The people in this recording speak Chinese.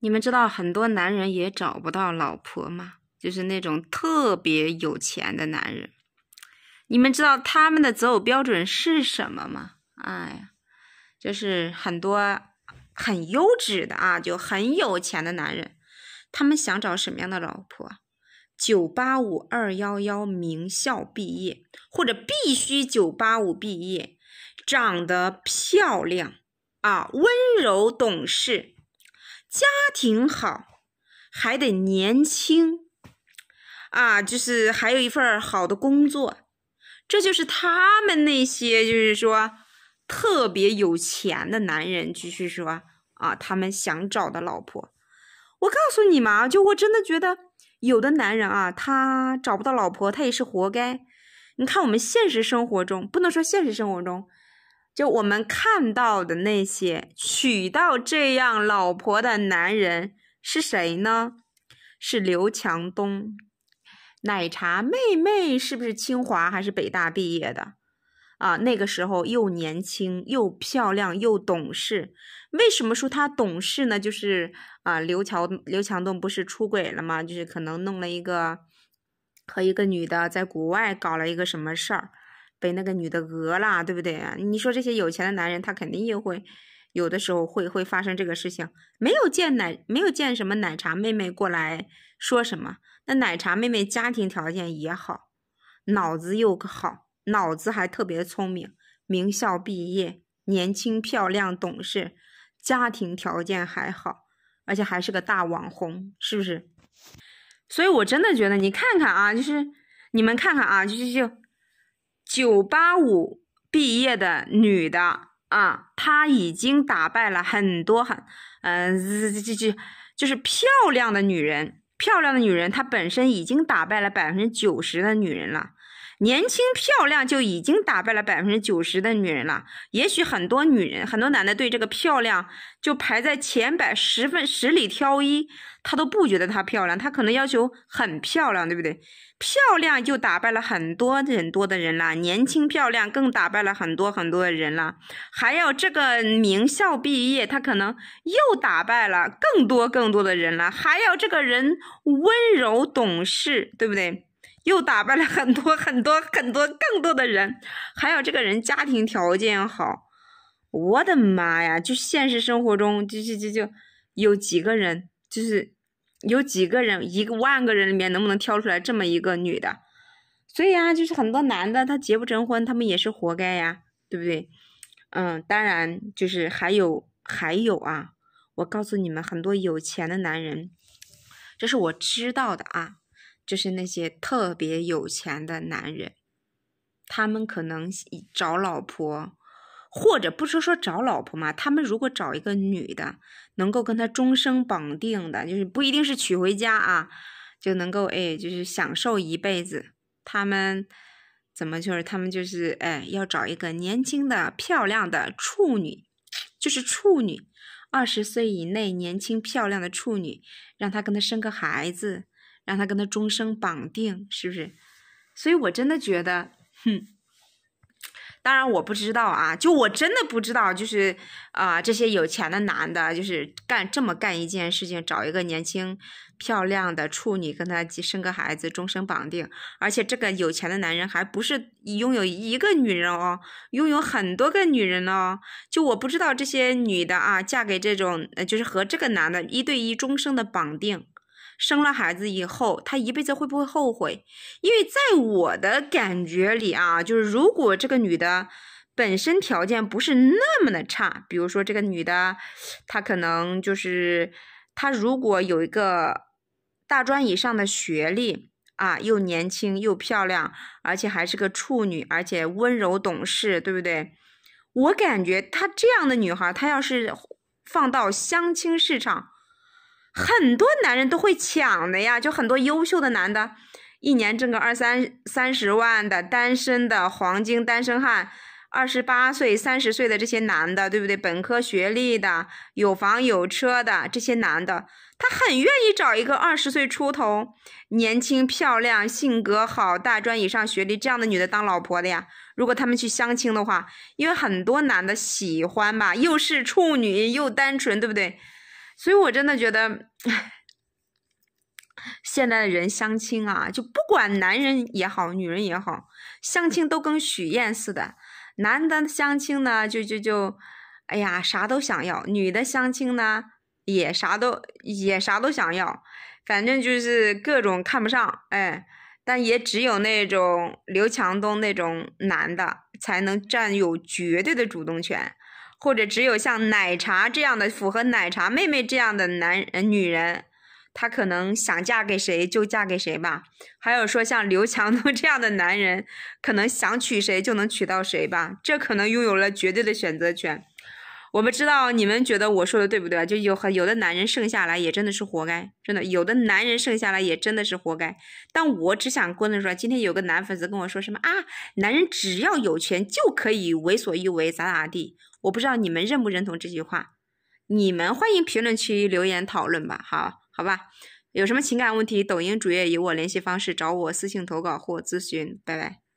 你们知道很多男人也找不到老婆吗？就是那种特别有钱的男人。你们知道他们的择偶标准是什么吗？哎呀，就是很多很优质的啊，就很有钱的男人，他们想找什么样的老婆？九八五二幺幺名校毕业，或者必须九八五毕业，长得漂亮啊，温柔懂事。家庭好，还得年轻，啊，就是还有一份好的工作，这就是他们那些就是说特别有钱的男人，就是说啊，他们想找的老婆。我告诉你嘛，就我真的觉得有的男人啊，他找不到老婆，他也是活该。你看我们现实生活中，不能说现实生活中。就我们看到的那些娶到这样老婆的男人是谁呢？是刘强东，奶茶妹妹是不是清华还是北大毕业的？啊，那个时候又年轻又漂亮又懂事。为什么说她懂事呢？就是啊，刘强刘强东不是出轨了吗？就是可能弄了一个和一个女的在国外搞了一个什么事儿。被那个女的讹了，对不对啊？你说这些有钱的男人，他肯定又会有的时候会会发生这个事情。没有见奶，没有见什么奶茶妹妹过来说什么。那奶茶妹妹家庭条件也好，脑子又好，脑子还特别聪明，名校毕业，年轻漂亮懂事，家庭条件还好，而且还是个大网红，是不是？所以我真的觉得，你看看啊，就是你们看看啊，就就就。九八五毕业的女的啊，她已经打败了很多很，嗯，这这这，就是漂亮的女人，漂亮的女人，她本身已经打败了百分之九十的女人了。年轻漂亮就已经打败了百分之九十的女人了。也许很多女人、很多男的对这个漂亮就排在前百十分，十里挑一，他都不觉得她漂亮，他可能要求很漂亮，对不对？漂亮就打败了很多很多的人了。年轻漂亮更打败了很多很多的人了。还有这个名校毕业，他可能又打败了更多更多的人了。还有这个人温柔懂事，对不对？又打败了很多 很多很多更多的人，还有这个人家庭条件好，我的妈呀！就现实生活中，就就就就有几个人，就是有几个人，一个万个人里面能不能挑出来这么一个女的？所以啊，就是很多男的他结不成婚，他们也是活该呀，对不对？嗯，当然就是还有还有啊，我告诉你们，很多有钱的男人，这是我知道的啊。就是那些特别有钱的男人，他们可能找老婆，或者不是说找老婆嘛？他们如果找一个女的，能够跟他终生绑定的，就是不一定是娶回家啊，就能够哎，就是享受一辈子。他们怎么就是他们就是哎，要找一个年轻的、漂亮的处女，就是处女，二十岁以内、年轻漂亮的处女，让他跟他生个孩子。让他跟他终生绑定，是不是？所以我真的觉得，哼。当然我不知道啊，就我真的不知道，就是啊，这些有钱的男的，就是干这么干一件事情，找一个年轻漂亮的处女跟他生个孩子，终生绑定。而且这个有钱的男人还不是拥有一个女人哦，拥有很多个女人哦。就我不知道这些女的啊，嫁给这种，就是和这个男的一对一终生的绑定。生了孩子以后，她一辈子会不会后悔？因为在我的感觉里啊，就是如果这个女的本身条件不是那么的差，比如说这个女的，她可能就是她如果有一个大专以上的学历啊，又年轻又漂亮，而且还是个处女，而且温柔懂事，对不对？我感觉她这样的女孩，她要是放到相亲市场。很多男人都会抢的呀，就很多优秀的男的，一年挣个二三三十万的单身的黄金单身汉，二十八岁、三十岁的这些男的，对不对？本科学历的，有房有车的这些男的，他很愿意找一个二十岁出头、年轻漂亮、性格好、大专以上学历这样的女的当老婆的呀。如果他们去相亲的话，因为很多男的喜欢吧，又是处女又单纯，对不对？所以，我真的觉得，现在的人相亲啊，就不管男人也好，女人也好，相亲都跟许愿似的。男的相亲呢，就就就，哎呀，啥都想要；女的相亲呢，也啥都也啥都想要。反正就是各种看不上，哎，但也只有那种刘强东那种男的，才能占有绝对的主动权。或者只有像奶茶这样的符合奶茶妹妹这样的男女人，她可能想嫁给谁就嫁给谁吧。还有说像刘强东 这样的男人，可能想娶谁就能娶到谁吧。这可能拥有了绝对的选择权。我不知道你们觉得我说的对不对？就有很有的男人生下来也真的是活该，真的有的男人生下来也真的是活该。但我只想跟你说，今天有个男粉丝跟我说什么啊，男人只要有权就可以为所欲为，咋咋地？我不知道你们认不认同这句话？你们欢迎评论区留言讨论吧，好好吧。有什么情感问题，抖音主页有我联系方式，找我私信投稿或咨询。拜拜。